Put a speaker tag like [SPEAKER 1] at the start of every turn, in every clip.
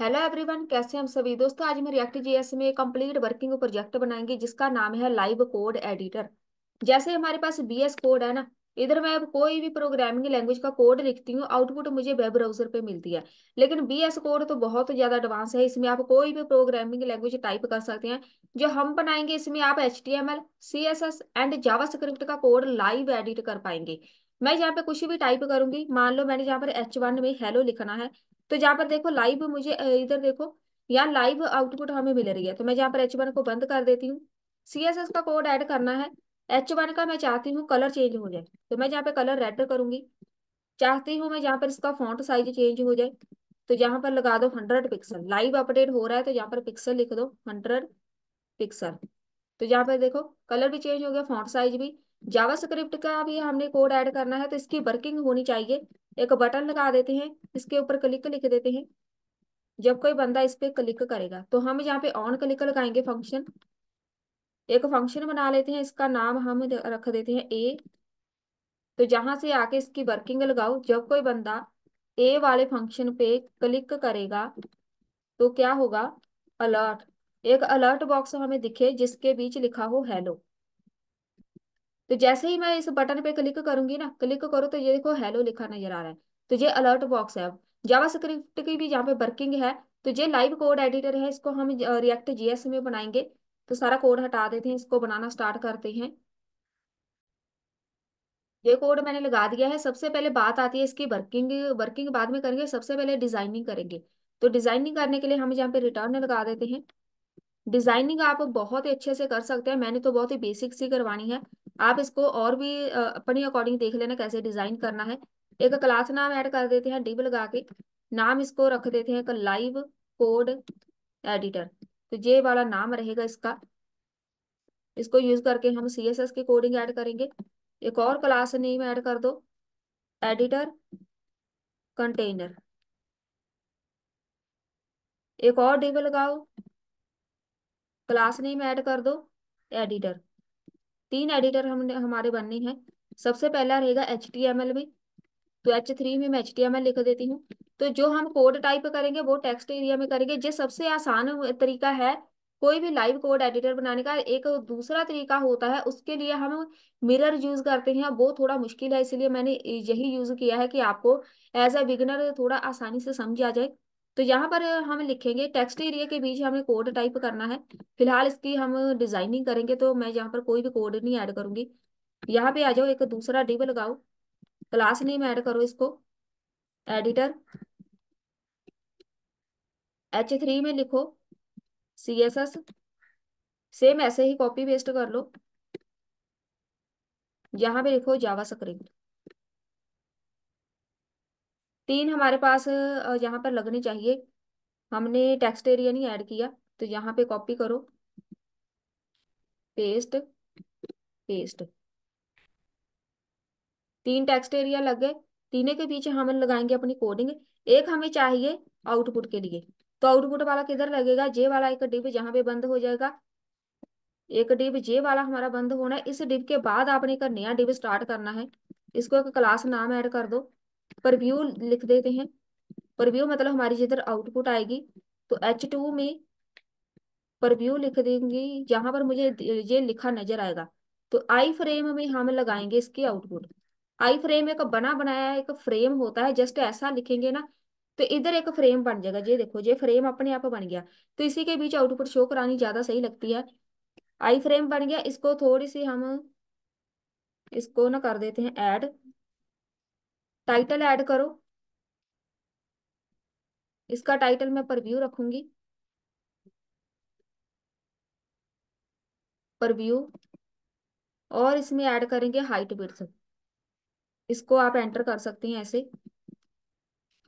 [SPEAKER 1] hello everyone कैसे हम सभी दोस्तों आज मैं रिएक्ट जीएस में कंप्लीट वर्किंग प्रोजेक्ट बनाएंगे जिसका नाम है लाइव कोड एडिटर जैसे हमारे पास बीएस कोड है ना इधर मैं अब कोई भी प्रोग्रामिंग लैंग्वेज का कोड लिखती हूँ आउटपुट मुझे वेब ब्राउजर पे मिलती है लेकिन बीएस कोड तो बहुत ज्यादा एडवांस है इसमें आप कोई भी प्रोग्रामिंग लैंग्वेज टाइप कर सकते हैं जो हम बनाएंगे इसमें आप H T M L C S S and JavaScript का कोड लाइव एडिट कर पाएंगे मैं यहाँ पे कुछ भी टाइप करूंगी मान लो मैंने यहाँ पर एच वन में हेलो लिखना है तो यहाँ पर देखो लाइव मुझे इधर देखो यहाँ लाइव आउटपुट हमें मिल रही है तो मैं यहाँ पर एच वन को बंद कर देती हूँ सी एस एस का कोड ऐड करना है एच वन का मैं चाहती हूँ कलर चेंज हो जाए तो मैं यहाँ पे कलर रेड करूंगी चाहती हूँ मैं यहाँ पर इसका फॉन्ट साइज चेंज हो जाए तो यहाँ पर लगा दो हंड्रेड पिक्सल लाइव अपडेट हो रहा है तो यहाँ पर पिक्सल लिख दो हंड्रेड पिक्सल तो यहाँ पर देखो कलर भी चेंज हो गया फॉन्ट साइज भी जावा स्क्रिप्ट का भी हमने कोड ऐड करना है तो इसकी वर्किंग होनी चाहिए एक बटन लगा देते हैं इसके ऊपर क्लिक लिख देते हैं जब कोई बंदा इस पे क्लिक करेगा तो हम यहाँ पे ऑन क्लिक लगाएंगे फंक्शन एक फंक्शन बना लेते हैं इसका नाम हम रख देते हैं ए तो जहां से आके इसकी वर्किंग लगाओ जब कोई बंदा ए वाले फंक्शन पे क्लिक करेगा तो क्या होगा अलर्ट एक अलर्ट बॉक्स हमें दिखे जिसके बीच लिखा हो हेलो तो जैसे ही मैं इस बटन पे क्लिक करूंगी ना क्लिक करो तो ये देखो हेलो लिखा नजर आ रहा है तो ये अलर्ट बॉक्स है अब जावा स्क्रिप्ट की भी यहाँ पे वर्किंग है तो ये लाइव कोड एडिटर है इसको हम रिएक्ट जीएस में बनाएंगे तो सारा कोड हटा देते हैं इसको बनाना स्टार्ट करते हैं ये कोड मैंने लगा दिया है सबसे पहले बात आती है इसकी वर्किंग वर्किंग बाद में करेंगे सबसे पहले डिजाइनिंग करेंगे तो डिजाइनिंग करने के लिए हम यहाँ पे रिटर्न लगा देते हैं डिजाइनिंग आप बहुत ही अच्छे से कर सकते हैं मैंने तो बहुत ही बेसिक सी करवानी है आप इसको और भी अपनी अकॉर्डिंग देख लेना कैसे डिजाइन करना है एक क्लास नाम ऐड कर देते हैं डिब लगा के नाम इसको रख देते हैं लाइव कोड एडिटर तो ये वाला नाम रहेगा इसका इसको यूज करके हम सी एस एस की कोडिंग ऐड करेंगे एक और क्लास नेम ऐड कर दो एडिटर कंटेनर एक और डिब लगाओ क्लास नेम ऐड कर दो एडिटर तीन एडिटर हम हमारे बनने हैं सबसे पहला रहेगा एच में तो एच थ्री में मैं एच लिख देती हूँ तो जो हम कोड टाइप करेंगे वो टेक्स्ट एरिया में करेंगे जो सबसे आसान तरीका है कोई भी लाइव कोड एडिटर बनाने का एक दूसरा तरीका होता है उसके लिए हम मिरर यूज करते हैं वो थोड़ा मुश्किल है इसलिए मैंने यही यूज किया है कि आपको एज ए बिगनर थोड़ा आसानी से समझ आ जाए तो यहाँ पर हम लिखेंगे टेक्स्ट एरिया के बीच हमें कोड टाइप करना है फिलहाल इसकी हम डिजाइनिंग करेंगे तो मैं यहाँ पर कोई भी कोड नहीं ऐड करूंगी यहाँ पे आ जाओ एक दूसरा डिब लगाओ क्लास नेम ऐड करो इसको एडिटर एच थ्री में लिखो सी एस एस सेम ऐसे ही कॉपी पेस्ट कर लो यहाँ पे लिखो जावा स्क्रिप्ट तीन हमारे पास यहाँ पर लगने चाहिए हमने टेक्स्ट एरिया नहीं ऐड किया तो यहाँ पे कॉपी करो पेस्ट पेस्ट तीन टेक्स्ट एरिया लग गए तीनों के पीछे हम लगाएंगे अपनी कोडिंग एक हमें चाहिए आउटपुट के लिए तो आउटपुट वाला किधर लगेगा जे वाला एक डिब जहां पे बंद हो जाएगा एक डिब जे वाला हमारा बंद होना है इस डिब के बाद आपने एक नया डिब स्टार्ट करना है इसको एक क्लास नाम ऐड कर दो परव्यू लिख देते हैं परव्यू मतलब हमारी जिधर आउटपुट आएगी तो एच टू में परव्यू लिख देंगे यहाँ पर मुझे ये लिखा नजर आएगा तो आई फ्रेम में हम लगाएंगे इसकी आउटपुट आई फ्रेम एक बना बनाया एक फ्रेम होता है जस्ट ऐसा लिखेंगे ना तो इधर एक फ्रेम बन जाएगा ये देखो ये फ्रेम अपने आप बन गया तो इसी के बीच आउटपुट शो करानी ज्यादा सही लगती है आई फ्रेम बन गया इसको थोड़ी सी हम इसको ना कर देते हैं ऐड टाइटल ऐड करो इसका टाइटल मैं परव्यू रखूंगी परव्यू और इसमें ऐड करेंगे हाइट विड्थ इसको आप एंटर कर सकती हैं ऐसे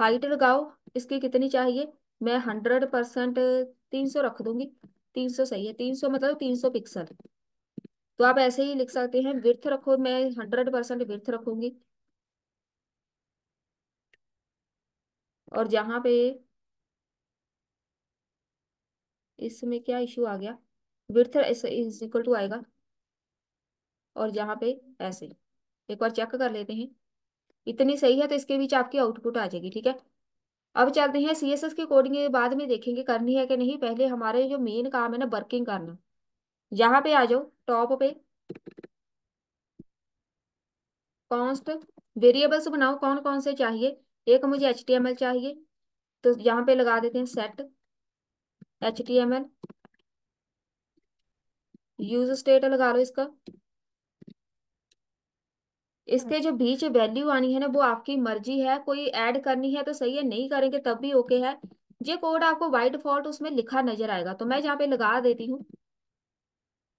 [SPEAKER 1] हाइट लगाओ इसकी कितनी चाहिए मैं हंड्रेड परसेंट तीन सौ रख दूंगी तीन सौ सही है तीन सौ मतलब तीन सौ पिक्सल तो आप ऐसे ही लिख सकते हैं विर्थ रखो मैं हंड्रेड परसेंट विर्थ रखूंगी और जहाँ पे इसमें क्या इश्यू आ गया विर्थ इज इक्वल टू आएगा और जहाँ पे ऐसे एक बार चेक कर लेते हैं इतनी सही है तो इसके बीच आपकी आउटपुट आ जाएगी ठीक है अब चलते हैं सी एस एस की कोडिंग बाद में देखेंगे करनी है कि नहीं पहले हमारे जो मेन काम है ना वर्किंग करना यहाँ पे आ जाओ टॉप पे कॉन्स्ट वेरिएबल्स बनाओ कौन कौन से चाहिए एक मुझे एच चाहिए तो यहाँ पे लगा देते हैं set H T M L use state लगा लो इसका इसके जो बीच वैल्यू आनी है ना वो आपकी मर्जी है कोई ऐड करनी है तो सही है नहीं करेंगे तब भी ओके है ये कोड आपको वाइट फॉल्ट उसमें लिखा नजर आएगा तो मैं यहाँ पे लगा देती हूँ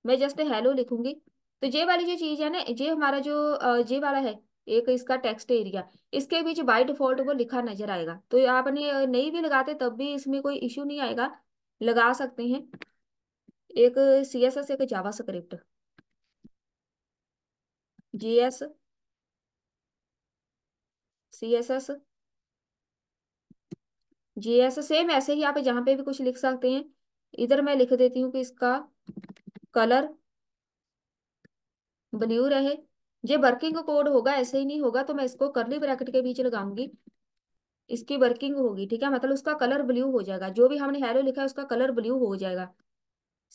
[SPEAKER 1] मैं जस्ट हेलो लिखूंगी तो ये वाली जो चीज है ना ये हमारा जो ये वाला है एक इसका टेक्स्ट एरिया इसके बीच बाई डिफॉल्ट वो लिखा नजर आएगा तो आपने नहीं भी लगाते तब भी इसमें कोई इश्यू नहीं आएगा लगा सकते हैं एक सी एस एस एक JavaScript J S C S S J S same ऐसे ही आप जहां पे भी कुछ लिख सकते हैं इधर मैं लिख देती हूँ कि इसका कलर ब्लू रहे ये वर्किंग कोड होगा ऐसे ही नहीं होगा तो मैं इसको करली ब्रैकेट के बीच लगाऊंगी इसकी वर्किंग होगी ठीक है मतलब उसका कलर ब्लू हो जाएगा जो भी हमने हेलो लिखा है उसका कलर ब्लू हो जाएगा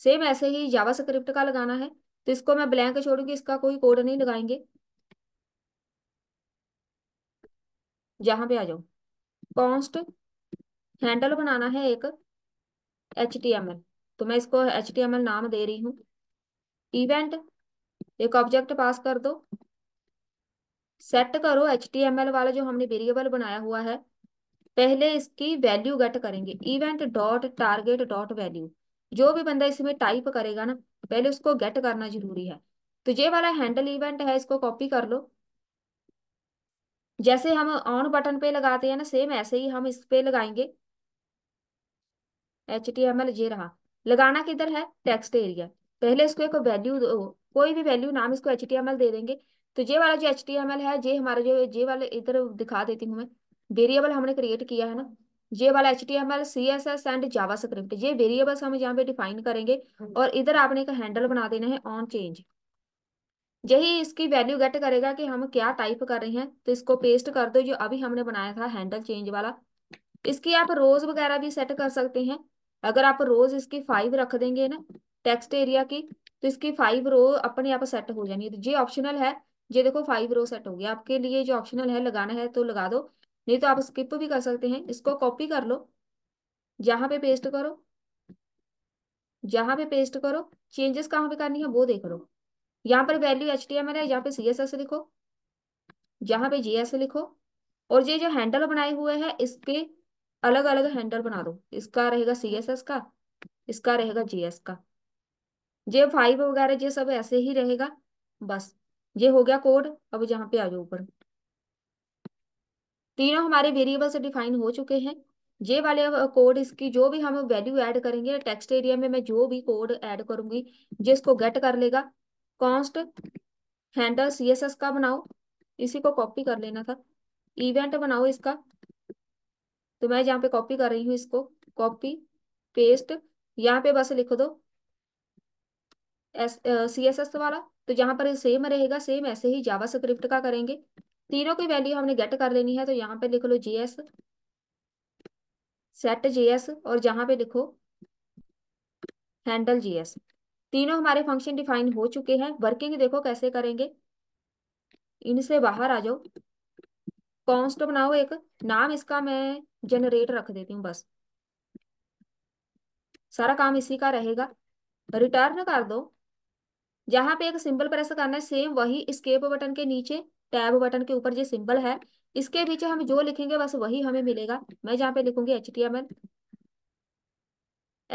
[SPEAKER 1] सेम ऐसे ही जावा स्क्रिप्ट का लगाना है तो इसको मैं ब्लैंक छोड़ूंगी इसका कोई कोड नहीं लगाएंगे जहां पे आ जाओ कॉन्स्ट हैंडल बनाना है एक एच तो मैं इसको एच नाम दे रही हूँ इवेंट एक ऑब्जेक्ट पास कर दो सेट करो एच वाला जो हमने वेरिएबल बनाया हुआ है पहले इसकी वैल्यू गेट करेंगे event dot target dot value जो भी बंदा इसमें टाइप करेगा ना पहले उसको गेट करना जरूरी है तो ये वाला हैंडल इवेंट है इसको कॉपी कर लो जैसे हम ऑन बटन पे लगाते हैं ना सेम ऐसे ही हम इस पे लगाएंगे एच टी एम एल ये रहा लगाना किधर है टेक्स्ट एरिया पहले इसको एक वैल्यू दो कोई भी वैल्यू नाम इसको एच दे देंगे तो ये वाला जो एच है ये हमारा जो ये वाले इधर दिखा देती हूँ मैं वेरिएबल हमने क्रिएट किया है ना ये वाला H T M L C S S and JavaScript ये वेरिएबल्स हम यहाँ पे डिफाइन करेंगे और इधर आपने एक हैंडल बना देना है ऑन चेंज यही इसकी वैल्यू गेट करेगा कि हम क्या टाइप कर रहे हैं तो इसको पेस्ट कर दो जो अभी हमने बनाया था हैंडल चेंज वाला इसकी आप रोज वगैरह भी सेट कर सकते हैं अगर आप रोज इसकी फाइव रख देंगे ना टेक्स्ट एरिया की तो इसके फाइव रो अपने आप सेट हो जानी है तो ये ऑप्शनल है ये देखो फाइव रो सेट हो गया आपके लिए जो ऑप्शनल है लगाना है तो लगा दो नहीं तो आप स्किप भी कर सकते हैं इसको कॉपी कर लो जहां पे पेस्ट करो जहां पे पेस्ट करो चेंजेस कहाँ पे करनी है वो देख लो यहाँ पर वैल्यू एच टी एम है यहाँ पे सी एस एस लिखो जहां पे जी एस लिखो और ये जो हैंडल बनाए हुए हैं इसके अलग अलग हैंडल बना दो इसका रहेगा सी एस एस का इसका रहेगा जी एस का जे फाइव वगैरह ये सब ऐसे ही रहेगा बस ये हो गया कोड अब यहाँ पे आ जाओ ऊपर तीनों हमारे वेरिएबल से डिफाइन हो चुके हैं ये वाले कोड इसकी जो भी हम वैल्यू ऐड करेंगे टेक्स्ट एरिया में मैं जो भी कोड ऐड करूंगी जिसको इसको गेट कर लेगा कॉन्स्ट हैंडल सीएसएस का बनाओ इसी को कॉपी कर लेना था इवेंट बनाओ इसका तो मैं यहाँ पे कॉपी कर रही हूँ इसको कॉपी पेस्ट यहाँ पे बस लिख दो सी एस एस वाला तो यहाँ पर सेम रहेगा सेम ऐसे ही जावा स्क्रिप्ट का करेंगे तीनों की वैल्यू हमने गेट कर लेनी है तो यहाँ पे लिख लो जेएस सेट जेएस और जहां पे लिखो हैंडल जेएस तीनों हमारे फंक्शन डिफाइन हो चुके हैं वर्किंग देखो कैसे करेंगे इनसे बाहर आ जाओ कॉन्स्ट बनाओ एक नाम इसका मैं जनरेट रख देती हूँ बस सारा काम इसी का रहेगा रिटर्न कर दो जहां पे एक सिंबल प्रेस करना है सेम वही स्केप बटन के नीचे टैब बटन के ऊपर जो सिंबल है इसके पीछे हम जो लिखेंगे बस वही हमें मिलेगा मैं जहाँ पे लिखूंगी H T M L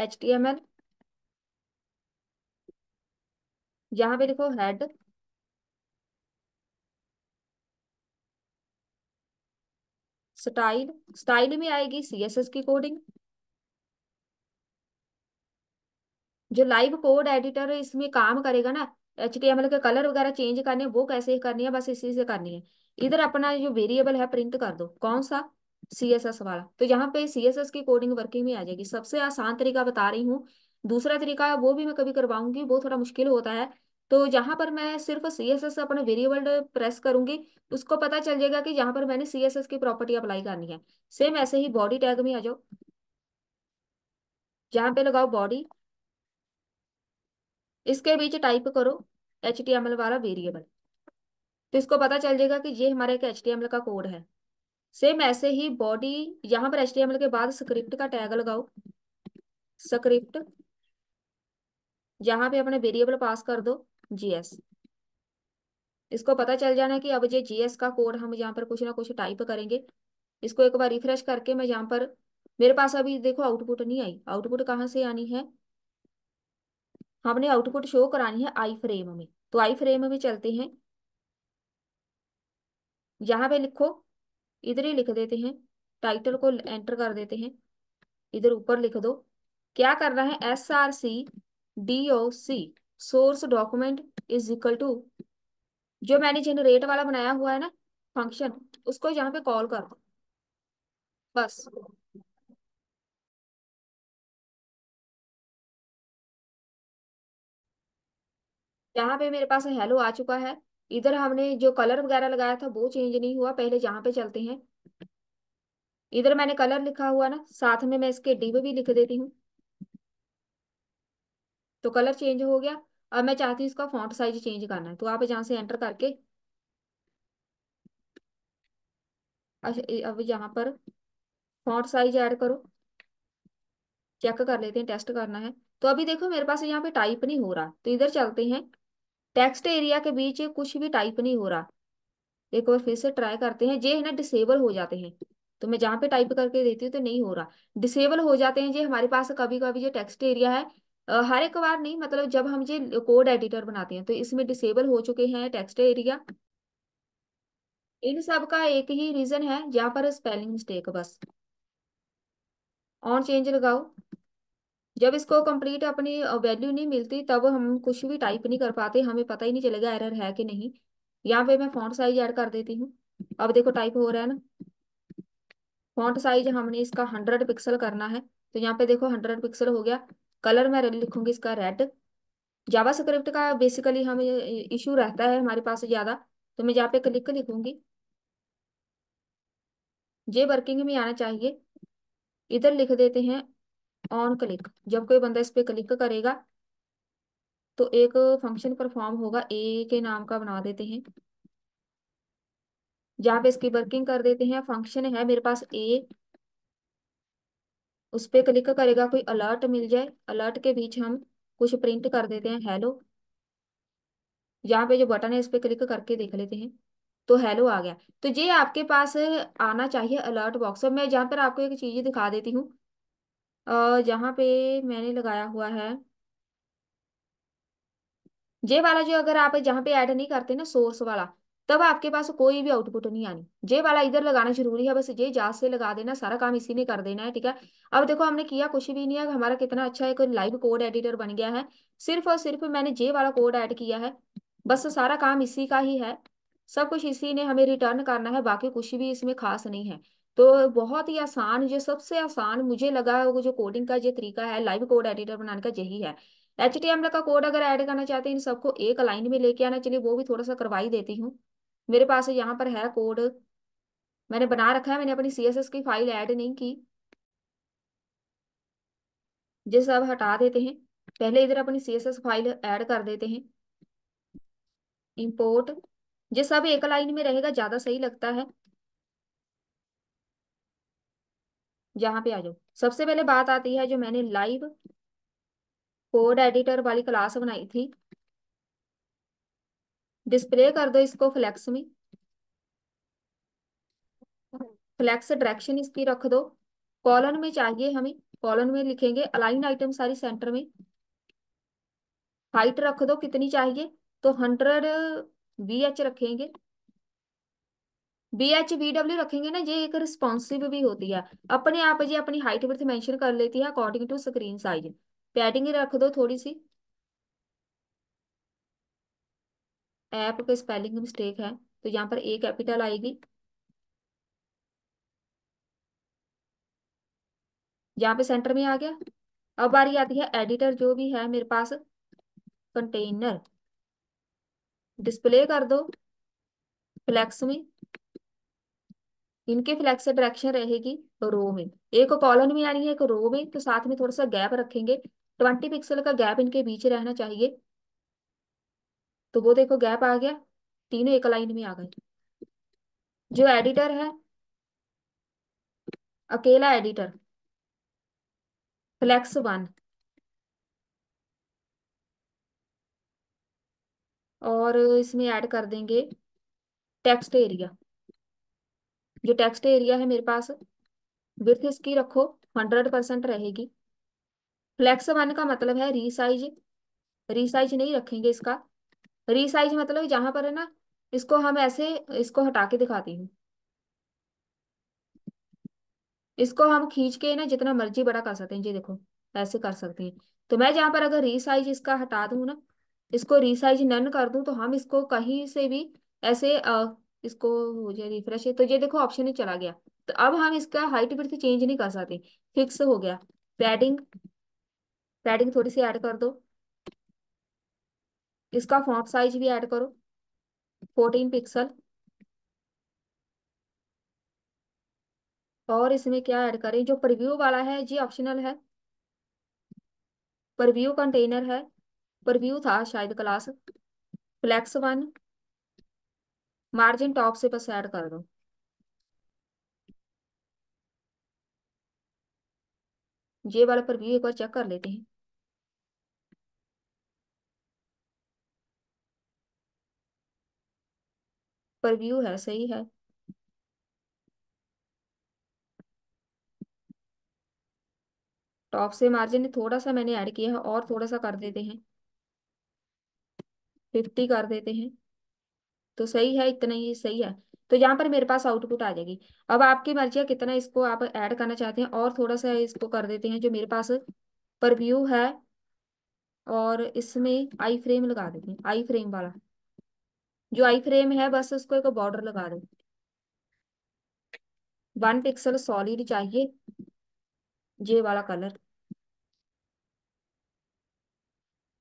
[SPEAKER 1] H T M L यहाँ पे लिखो हेड स्टाइल स्टाइल में आएगी सी एस एस की कोडिंग जो लाइव कोड एडिटर इसमें काम करेगा ना एच टी एम एल के कलर वगैरह चेंज करने वो कैसे करनी है बस इसी से करनी है इधर अपना जो वेरिएबल है प्रिंट कर दो कौन सा सी एस एस वाला तो यहाँ पे सी एस एस की कोडिंग वर्किंग में आ जाएगी सबसे आसान तरीका बता रही हूँ दूसरा तरीका वो भी मैं कभी करवाऊंगी वो थोड़ा मुश्किल होता है तो यहाँ पर मैं सिर्फ सी एस एस अपने वेरिएबल प्रेस करूंगी उसको पता चल जाएगा कि यहाँ पर मैंने सी एस एस की प्रॉपर्टी अप्लाई करनी है सेम ऐसे ही बॉडी टैग में आ जाओ जहां पे लगाओ बॉडी इसके बीच टाइप करो एच टी एम एल वाला वेरिएबल तो इसको पता चल जाएगा कि ये हमारा एक एच टी एम एल का कोड है सेम ऐसे ही बॉडी यहाँ पर एच टी एम एल के बाद स्क्रिप्ट का टैग लगाओ स्क्रिप्ट यहाँ पे अपने वेरिएबल पास कर दो जीएस इसको पता चल जाना है कि अब ये जीएस का कोड हम यहाँ पर कुछ ना कुछ टाइप करेंगे इसको एक बार रिफ्रेश करके मैं यहाँ पर मेरे पास अभी देखो आउटपुट नहीं आई आउटपुट कहाँ से आनी है हमने आउटपुट शो करानी है आई फ्रेम में तो आई फ्रेम में चलते हैं यहां पे लिखो इधर ही लिख देते हैं टाइटल को एंटर कर देते हैं इधर ऊपर लिख दो क्या करना है S R C D O C source document is equal to जो मैंने जनरेट वाला बनाया हुआ है ना फंक्शन उसको यहाँ पे कॉल कर दो बस यहाँ पे मेरे पास हेलो आ चुका है इधर हमने जो कलर वगैरह लगाया था वो चेंज नहीं हुआ पहले जहाँ पे चलते हैं इधर मैंने कलर लिखा हुआ ना साथ में मैं इसके डिब भी लिख देती हूँ तो कलर चेंज हो गया अब मैं चाहती हूँ इसका फॉन्ट साइज चेंज करना है तो आप यहाँ से एंटर करके अच्छा अब यहाँ पर फॉन्ट साइज ऐड करो चेक कर लेते हैं टेस्ट करना है तो अभी देखो मेरे पास यहाँ पे टाइप नहीं हो रहा तो इधर चलते हैं टेक्स्ट एरिया के बीच कुछ भी टाइप नहीं हो रहा एक बार फिर से ट्राई करते हैं ये है ना डिसेबल हो जाते हैं तो मैं जहां पे टाइप करके देती हूँ तो नहीं हो रहा डिसेबल हो जाते हैं ये हमारे पास कभी कभी जो टेक्स्ट एरिया है हर एक बार नहीं मतलब जब हम ये कोड एडिटर बनाते हैं तो इसमें डिसेबल हो चुके हैं टेक्स्ट एरिया इन सब का एक ही रीजन है जहां पर स्पेलिंग मिस्टेक बस ऑन चेंज लगाओ जब इसको कंप्लीट अपनी वैल्यू नहीं मिलती तब हम कुछ भी टाइप नहीं कर पाते हमें पता ही नहीं चलेगा एरर है कि नहीं यहाँ पे मैं फॉन्ट साइज ऐड कर देती हूँ अब देखो टाइप हो रहा है ना फॉन्ट साइज हमने इसका हंड्रेड पिक्सल करना है तो यहाँ पे देखो हंड्रेड पिक्सल हो गया कलर मैं लिखूंगी इसका रेड जावा स्क्रिप्ट का बेसिकली हमें इशू रहता है हमारे पास ज़्यादा तो मैं यहाँ पे क्लिक लिखूंगी ये वर्किंग में आना चाहिए इधर लिख देते हैं ऑन क्लिक जब कोई बंदा इस पे क्लिक करेगा तो एक फंक्शन परफॉर्म होगा ए के नाम का बना देते हैं जहां पे इसकी वर्किंग कर देते हैं फंक्शन है मेरे पास ए उस पर क्लिक करेगा कोई अलर्ट मिल जाए अलर्ट के बीच हम कुछ प्रिंट कर देते हैं हेलो यहाँ पे जो बटन है इस पर क्लिक करके देख लेते हैं तो हेलो आ गया तो ये आपके पास आना चाहिए अलर्ट बॉक्स और मैं पर आपको एक चीज़ दिखा देती हूँ यहाँ पे मैंने लगाया हुआ है जे वाला जो अगर आप जहाँ पे ऐड नहीं करते ना सोर्स वाला तब आपके पास कोई भी आउटपुट नहीं आनी जे वाला इधर लगाना जरूरी है बस जे जा से लगा देना सारा काम इसी ने कर देना है ठीक है अब देखो हमने किया कुछ भी नहीं है हमारा कितना अच्छा एक लाइव कोड एडिटर बन गया है सिर्फ और सिर्फ मैंने जे वाला कोड ऐड किया है बस सारा काम इसी का ही है सब कुछ इसी ने हमें रिटर्न करना है बाकी कुछ भी इसमें खास नहीं है तो बहुत ही आसान जो सबसे आसान मुझे लगा है वो जो कोडिंग का जो तरीका है लाइव कोड एडिटर बनाने का यही है एच टी एम का कोड अगर ऐड करना चाहते हैं इन सबको एक लाइन में लेके आना चलिए वो भी थोड़ा सा करवाई देती हूँ मेरे पास यहाँ पर है कोड मैंने बना रखा है मैंने अपनी सी एस एस की फाइल ऐड नहीं की जैसे अब हटा देते हैं पहले इधर अपनी C S S file add कर देते हैं इम्पोर्ट जो सब एक लाइन में रहेगा ज्यादा सही लगता है यहाँ पे आ जाओ सबसे पहले बात आती है जो मैंने लाइव कोड एडिटर वाली क्लास बनाई थी डिस्प्ले कर दो इसको फ्लेक्स में फ्लेक्स डायरेक्शन इसकी रख दो कॉलन में चाहिए हमें कॉलन में लिखेंगे अलाइन आइटम सारी सेंटर में हाइट रख दो कितनी चाहिए तो हंड्रेड वी एच रखेंगे बी एच वी डब्ल्यू रखेंगे ना ये एक रिस्पॉन्सिव भी होती है अपने आप जी अपनी हाइट विथ मैंशन कर लेती है according to screen size padding रख दो थोड़ी सी ऐप पे स्पेलिंग मिस्टेक है तो यहाँ पर ए कैपिटल आएगी यहाँ पे सेंटर में आ गया अब बारी आती है एडिटर जो भी है मेरे पास कंटेनर डिस्प्ले कर दो फ्लैक्स में इनके फ्लैक्स डायरेक्शन रहेगी रो में एक कॉलन में आ रही है एक रो में तो साथ में थोड़ा सा गैप रखेंगे ट्वेंटी पिक्सल का गैप इनके बीच रहना चाहिए तो वो देखो गैप आ गया तीनों एक लाइन में आ गए जो एडिटर है अकेला एडिटर फ्लैक्स वन और इसमें ऐड कर देंगे टेक्स्ट एरिया जो टेक्स्ट एरिया है मेरे पास विर्थ इसकी रखो हंड्रेड परसेंट रहेगी फ्लैक्स वन का मतलब है रीसाइज रीसाइज नहीं रखेंगे इसका रीसाइज मतलब जहां पर है ना इसको हम ऐसे इसको हटा के दिखाती हूँ इसको हम खींच के ना जितना मर्जी बड़ा कर सकते हैं जी देखो ऐसे कर सकते हैं तो मैं जहां पर अगर रीसाइज इसका हटा दू ना इसको रीसाइज नन कर दू तो हम इसको कहीं से भी ऐसे आ, इसको हो जाए रिफ्रेश तो ये देखो ऑप्शन ही चला गया तो अब हम इसका हाइट विड्थ चेंज नहीं कर सकते फिक्स हो गया पैडिंग पैडिंग थोड़ी सी ऐड कर दो इसका फॉन्ट साइज भी ऐड करो फोर्टीन पिक्सल और इसमें क्या ऐड करें जो प्रव्यू वाला है जी ऑप्शनल है प्रव्यू कंटेनर है प्रव्यू था शायद class flex one margin top से बस ऐड कर दो ये वाला पर भी एक बार चेक कर लेते हैं पर व्यू है सही है टॉप से मार्जिन थोड़ा सा मैंने ऐड किया है और थोड़ा सा कर देते हैं फिफ्टी कर देते हैं तो सही है इतना ही सही है तो यहाँ पर मेरे पास आउटपुट आ जाएगी अब आपकी मर्जी है कितना इसको आप ऐड करना चाहते हैं और थोड़ा सा इसको कर देते हैं जो मेरे पास पर व्यू है और इसमें आई फ्रेम लगा देते हैं आई फ्रेम वाला जो आई फ्रेम है बस उसको एक बॉर्डर लगा दो वन पिक्सल सॉलिड चाहिए ये वाला कलर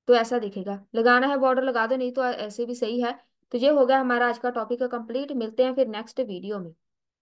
[SPEAKER 1] तो ऐसा दिखेगा लगाना है बॉर्डर लगा दो नहीं तो ऐसे भी सही है तो ये हो गया हमारा आज का टॉपिक कंप्लीट मिलते हैं फिर नेक्स्ट वीडियो में